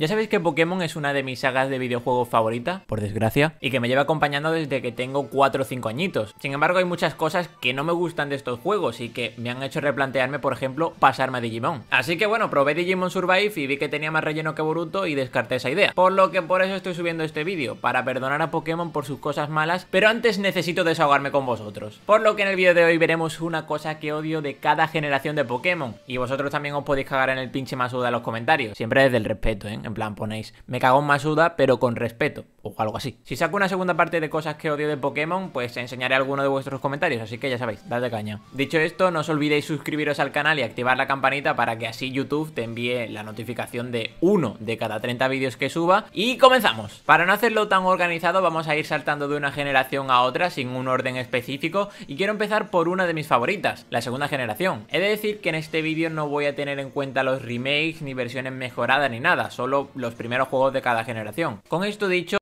Ya sabéis que Pokémon es una de mis sagas de videojuegos favorita, por desgracia, y que me lleva acompañando desde que tengo 4 o 5 añitos. Sin embargo, hay muchas cosas que no me gustan de estos juegos y que me han hecho replantearme, por ejemplo, pasarme a Digimon. Así que bueno, probé Digimon Survive y vi que tenía más relleno que Boruto y descarté esa idea. Por lo que por eso estoy subiendo este vídeo, para perdonar a Pokémon por sus cosas malas, pero antes necesito desahogarme con vosotros. Por lo que en el vídeo de hoy veremos una cosa que odio de cada generación de Pokémon, y vosotros también os podéis cagar en el pinche masuda de los comentarios, siempre desde el respeto, ¿eh? En plan, ponéis, me cago en Masuda, pero con respeto, o algo así. Si saco una segunda parte de cosas que odio de Pokémon, pues enseñaré alguno de vuestros comentarios, así que ya sabéis, dadle caña. Dicho esto, no os olvidéis suscribiros al canal y activar la campanita para que así YouTube te envíe la notificación de uno de cada 30 vídeos que suba. Y comenzamos. Para no hacerlo tan organizado, vamos a ir saltando de una generación a otra sin un orden específico y quiero empezar por una de mis favoritas, la segunda generación. He de decir que en este vídeo no voy a tener en cuenta los remakes ni versiones mejoradas ni nada, solo los primeros juegos de cada generación. Con esto dicho,